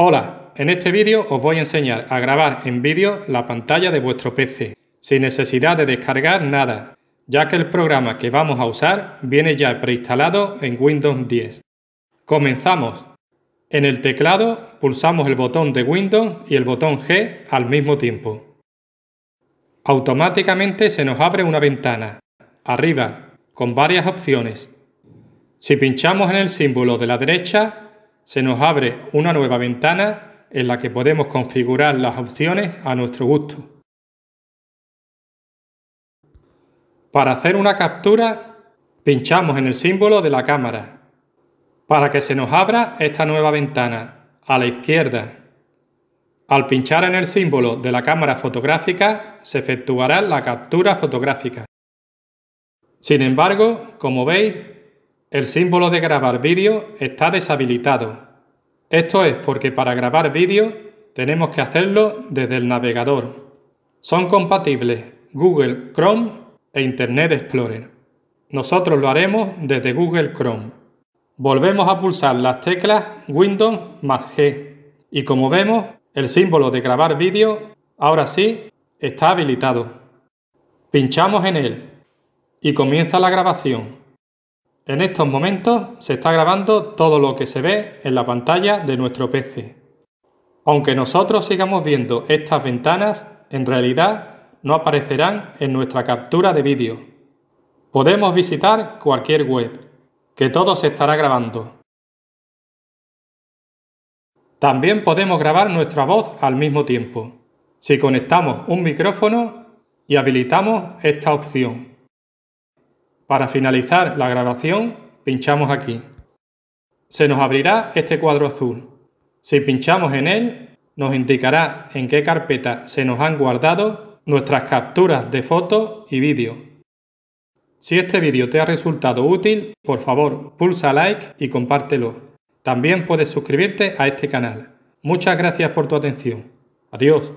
Hola, en este vídeo os voy a enseñar a grabar en vídeo la pantalla de vuestro PC, sin necesidad de descargar nada, ya que el programa que vamos a usar viene ya preinstalado en Windows 10. Comenzamos. En el teclado pulsamos el botón de Windows y el botón G al mismo tiempo. Automáticamente se nos abre una ventana, arriba, con varias opciones. Si pinchamos en el símbolo de la derecha, se nos abre una nueva ventana en la que podemos configurar las opciones a nuestro gusto. Para hacer una captura, pinchamos en el símbolo de la cámara para que se nos abra esta nueva ventana a la izquierda. Al pinchar en el símbolo de la cámara fotográfica se efectuará la captura fotográfica. Sin embargo, como veis, el símbolo de grabar vídeo está deshabilitado. Esto es porque para grabar vídeo tenemos que hacerlo desde el navegador. Son compatibles Google Chrome e Internet Explorer. Nosotros lo haremos desde Google Chrome. Volvemos a pulsar las teclas Windows más G y como vemos el símbolo de grabar vídeo ahora sí está habilitado. Pinchamos en él y comienza la grabación. En estos momentos se está grabando todo lo que se ve en la pantalla de nuestro PC. Aunque nosotros sigamos viendo estas ventanas, en realidad no aparecerán en nuestra captura de vídeo. Podemos visitar cualquier web, que todo se estará grabando. También podemos grabar nuestra voz al mismo tiempo, si conectamos un micrófono y habilitamos esta opción. Para finalizar la grabación, pinchamos aquí. Se nos abrirá este cuadro azul. Si pinchamos en él, nos indicará en qué carpeta se nos han guardado nuestras capturas de fotos y vídeo. Si este vídeo te ha resultado útil, por favor, pulsa like y compártelo. También puedes suscribirte a este canal. Muchas gracias por tu atención. Adiós.